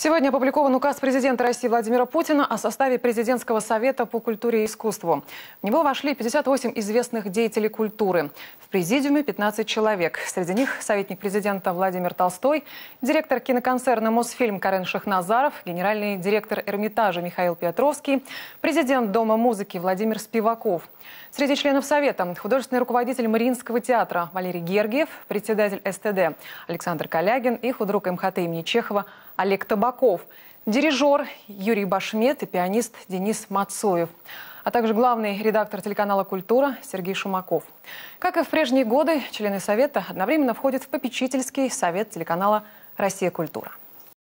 Сегодня опубликован указ президента России Владимира Путина о составе Президентского совета по культуре и искусству. В него вошли 58 известных деятелей культуры президиуме 15 человек. Среди них советник президента Владимир Толстой, директор киноконцерна «Мосфильм» Карен Шахназаров, генеральный директор «Эрмитажа» Михаил Петровский, президент Дома музыки Владимир Спиваков. Среди членов Совета художественный руководитель Мариинского театра Валерий Гергиев, председатель СТД Александр Калягин и худрук МХТ имени Чехова Олег Табаков. Дирижер Юрий Башмет и пианист Денис Мацуев, а также главный редактор телеканала «Культура» Сергей Шумаков. Как и в прежние годы, члены Совета одновременно входят в попечительский совет телеканала «Россия. Культура».